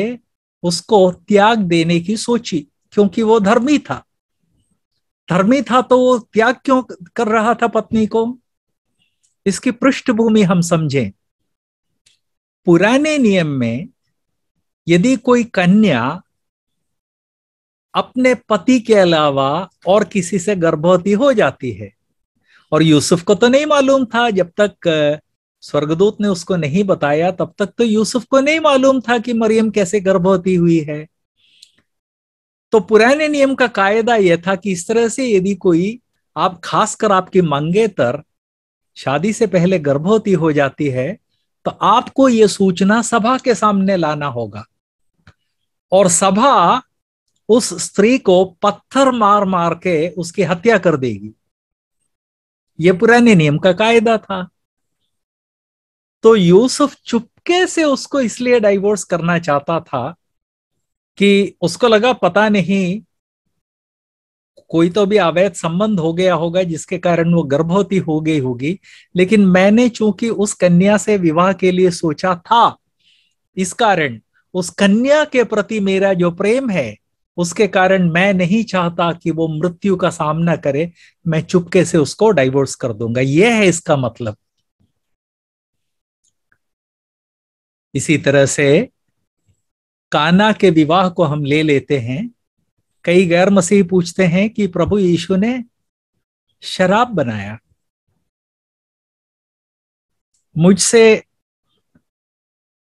उसको त्याग देने की सोची क्योंकि वो धर्मी था धर्मी था तो वो त्याग क्यों कर रहा था पत्नी को इसकी पृष्ठभूमि हम समझें पुराने नियम में यदि कोई कन्या अपने पति के अलावा और किसी से गर्भवती हो जाती है और यूसुफ को तो नहीं मालूम था जब तक स्वर्गदूत ने उसको नहीं बताया तब तक तो यूसुफ को नहीं मालूम था कि मरियम कैसे गर्भवती हुई है तो पुराने नियम का कायदा यह था कि इस तरह से यदि कोई आप खासकर आपकी मंगेतर शादी से पहले गर्भवती हो जाती है तो आपको यह सूचना सभा के सामने लाना होगा और सभा उस स्त्री को पत्थर मार मार के उसकी हत्या कर देगी यह पुराने नियम का कायदा था तो यूसुफ चुपके से उसको इसलिए डाइवोर्स करना चाहता था कि उसको लगा पता नहीं कोई तो भी अवैध संबंध हो गया होगा जिसके कारण वो गर्भवती हो गई होगी लेकिन मैंने चूंकि उस कन्या से विवाह के लिए सोचा था इस कारण उस कन्या के प्रति मेरा जो प्रेम है उसके कारण मैं नहीं चाहता कि वो मृत्यु का सामना करे मैं चुपके से उसको डाइवोर्स कर दूंगा यह है इसका मतलब इसी तरह से काना के विवाह को हम ले लेते हैं कई गैर मसीह पूछते हैं कि प्रभु यीशु ने शराब बनाया मुझसे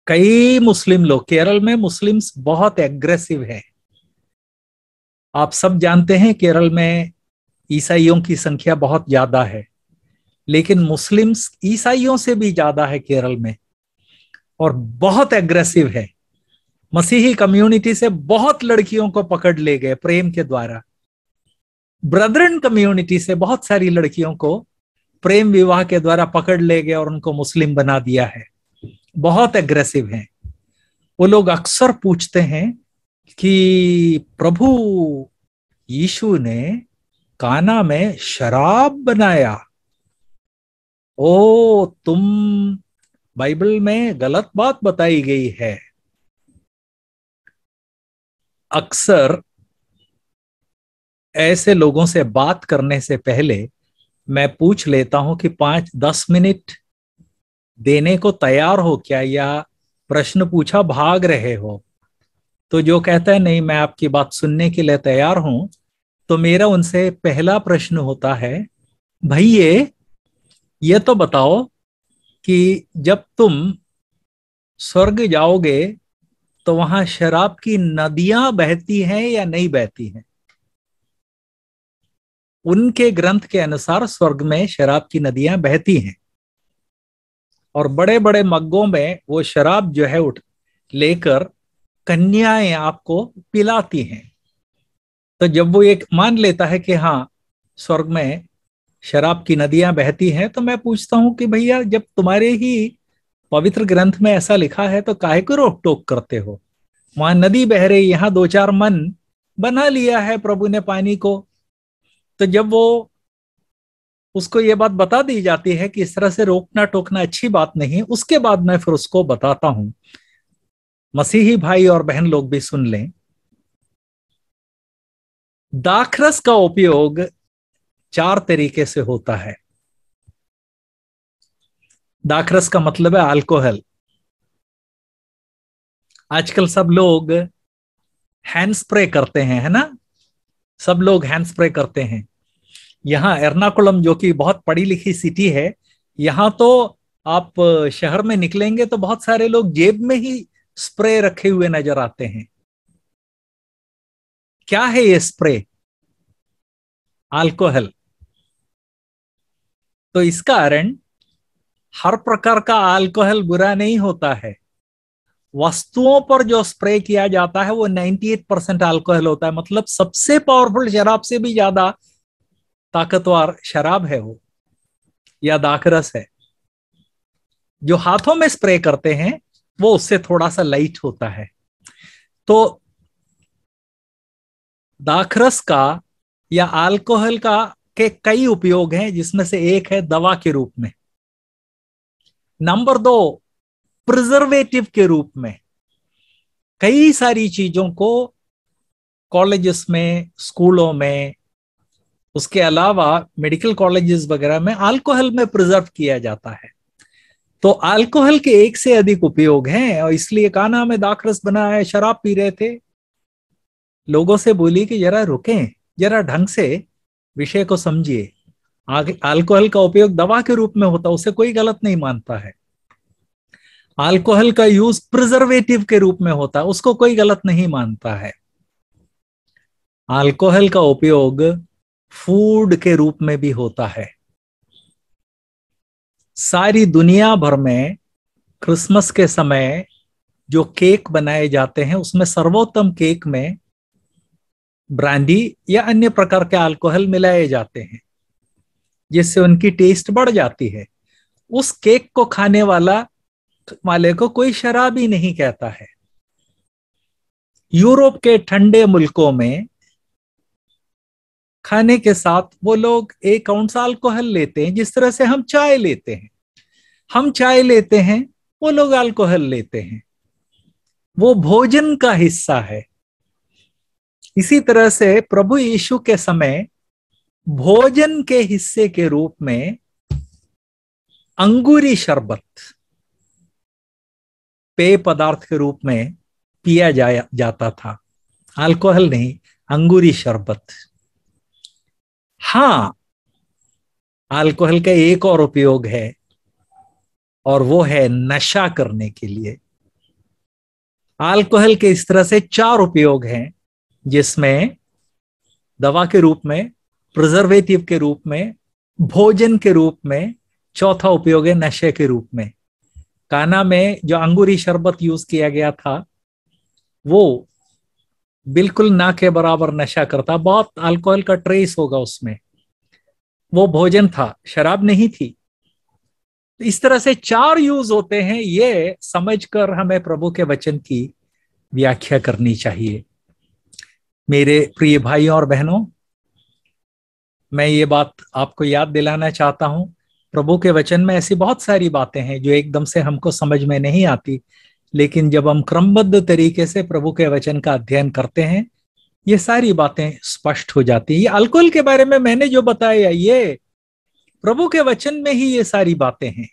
कई मुस्लिम लोग केरल में मुस्लिम्स बहुत एग्रेसिव है आप सब जानते हैं केरल में ईसाइयों की संख्या बहुत ज्यादा है लेकिन मुस्लिम्स ईसाइयों से भी ज्यादा है केरल में और बहुत एग्रेसिव है मसीही कम्युनिटी से बहुत लड़कियों को पकड़ ले गए प्रेम के द्वारा ब्रदरन कम्युनिटी से बहुत सारी लड़कियों को प्रेम विवाह के द्वारा पकड़ ले गए और उनको मुस्लिम बना दिया है बहुत एग्रेसिव हैं वो लोग अक्सर पूछते हैं कि प्रभु यीशु ने काना में शराब बनाया ओ तुम बाइबल में गलत बात बताई गई है अक्सर ऐसे लोगों से बात करने से पहले मैं पूछ लेता हूं कि पांच दस मिनट देने को तैयार हो क्या या प्रश्न पूछा भाग रहे हो तो जो कहता है नहीं मैं आपकी बात सुनने के लिए तैयार हूं तो मेरा उनसे पहला प्रश्न होता है भैये ये तो बताओ कि जब तुम स्वर्ग जाओगे तो वहां शराब की नदियां बहती हैं या नहीं बहती हैं उनके ग्रंथ के अनुसार स्वर्ग में शराब की नदियां बहती हैं और बड़े बड़े मग्गों में वो शराब जो है उठ लेकर कन्याएं आपको पिलाती हैं तो जब वो एक मान लेता है कि हाँ स्वर्ग में शराब की नदियां बहती हैं तो मैं पूछता हूं कि भैया जब तुम्हारे ही पवित्र ग्रंथ में ऐसा लिखा है तो काहे को रोक टोक करते हो वहां नदी बह रही यहाँ दो चार मन बना लिया है प्रभु ने पानी को तो जब वो उसको ये बात बता दी जाती है कि इस तरह से रोकना टोकना अच्छी बात नहीं उसके बाद मैं फिर उसको बताता हूं मसीही भाई और बहन लोग भी सुन लें दाखरस का उपयोग चार तरीके से होता है दाखरस का मतलब है अल्कोहल आजकल सब लोग हैंड स्प्रे करते हैं है ना सब लोग हैंड स्प्रे करते हैं यहां एर्नाकुलम जो कि बहुत पढ़ी लिखी सिटी है यहां तो आप शहर में निकलेंगे तो बहुत सारे लोग जेब में ही स्प्रे रखे हुए नजर आते हैं क्या है ये स्प्रे अल्कोहल तो इसका कारण हर प्रकार का अल्कोहल बुरा नहीं होता है वस्तुओं पर जो स्प्रे किया जाता है वो 98 परसेंट अल्कोहल होता है मतलब सबसे पावरफुल शराब से भी ज्यादा ताकतवर शराब है वो या दाखरस है जो हाथों में स्प्रे करते हैं वो उससे थोड़ा सा लाइट होता है तो दाखरस का या अल्कोहल का के कई उपयोग हैं जिसमें से एक है दवा के रूप में नंबर दो प्रिजर्वेटिव के रूप में कई सारी चीजों को कॉलेजेस में स्कूलों में उसके अलावा मेडिकल कॉलेजेस वगैरह में अल्कोहल में प्रिजर्व किया जाता है तो अल्कोहल के एक से अधिक उपयोग हैं और इसलिए काना में दाखरस बना है शराब पी रहे थे लोगों से बोली कि जरा रुकें जरा ढंग से विषय को समझिए अल्कोहल का उपयोग दवा के रूप में होता है उसे कोई गलत नहीं मानता है अल्कोहल का यूज प्रिजर्वेटिव के रूप में होता है उसको कोई गलत नहीं मानता है अल्कोहल का उपयोग फूड के रूप में भी होता है सारी दुनिया भर में क्रिसमस के समय जो केक बनाए जाते हैं उसमें सर्वोत्तम केक में ब्रांडी या अन्य प्रकार के अल्कोहल मिलाए जाते हैं जिससे उनकी टेस्ट बढ़ जाती है उस केक को खाने वाला वाले को कोई शराब ही नहीं कहता है यूरोप के ठंडे मुल्कों में खाने के साथ वो लोग एक औंस अल्कोहल लेते हैं जिस तरह से हम चाय लेते हैं हम चाय लेते हैं वो लोग अल्कोहल लेते हैं वो भोजन का हिस्सा है इसी तरह से प्रभु यीशु के समय भोजन के हिस्से के रूप में अंगूरी शरबत पेय पदार्थ के रूप में पिया जाया जाता था अल्कोहल नहीं अंगूरी शरबत हाँ अल्कोहल का एक और उपयोग है और वो है नशा करने के लिए अल्कोहल के इस तरह से चार उपयोग हैं जिसमें दवा के रूप में प्रिजर्वेटिव के रूप में भोजन के रूप में चौथा उपयोग है नशे के रूप में काना में जो अंगूरी शरबत यूज किया गया था वो बिल्कुल ना के बराबर नशा करता बहुत अल्कोहल का ट्रेस होगा उसमें वो भोजन था शराब नहीं थी तो इस तरह से चार यूज होते हैं ये समझकर हमें प्रभु के वचन की व्याख्या करनी चाहिए मेरे प्रिय भाइयों और बहनों मैं ये बात आपको याद दिलाना चाहता हूं प्रभु के वचन में ऐसी बहुत सारी बातें हैं जो एकदम से हमको समझ में नहीं आती लेकिन जब हम क्रमबद्ध तरीके से प्रभु के वचन का अध्ययन करते हैं ये सारी बातें स्पष्ट हो जाती है ये अल्कोहल के बारे में मैंने जो बताया ये प्रभु के वचन में ही ये सारी बातें हैं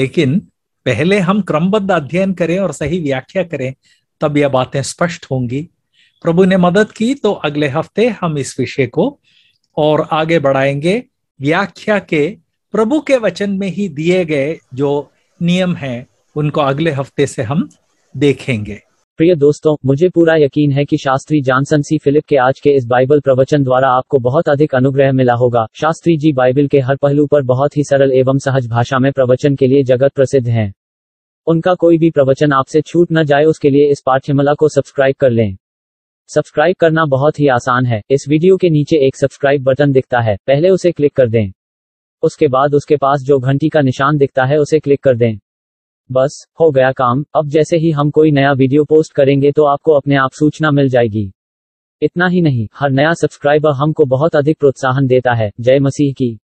लेकिन पहले हम क्रमबद्ध अध्ययन करें और सही व्याख्या करें तब यह बातें स्पष्ट होंगी प्रभु ने मदद की तो अगले हफ्ते हम इस विषय को और आगे बढ़ाएंगे व्याख्या के प्रभु के वचन में ही दिए गए जो नियम हैं उनको अगले हफ्ते से हम देखेंगे प्रिय दोस्तों मुझे पूरा यकीन है कि शास्त्री जॉनसन सी फिलिप के आज के इस बाइबल प्रवचन द्वारा आपको बहुत अधिक अनुग्रह मिला होगा शास्त्री जी बाइबल के हर पहलू पर बहुत ही सरल एवं सहज भाषा में प्रवचन के लिए जगत प्रसिद्ध हैं उनका कोई भी प्रवचन आपसे छूट न जाए उसके लिए इस पाठ्यमला को सब्सक्राइब कर लें सब्सक्राइब करना बहुत ही आसान है इस वीडियो के नीचे एक सब्सक्राइब बटन दिखता है पहले उसे क्लिक कर दें उसके बाद उसके पास जो घंटी का निशान दिखता है उसे क्लिक कर दें बस हो गया काम अब जैसे ही हम कोई नया वीडियो पोस्ट करेंगे तो आपको अपने आप सूचना मिल जाएगी इतना ही नहीं हर नया सब्सक्राइबर हमको बहुत अधिक प्रोत्साहन देता है जय मसीह की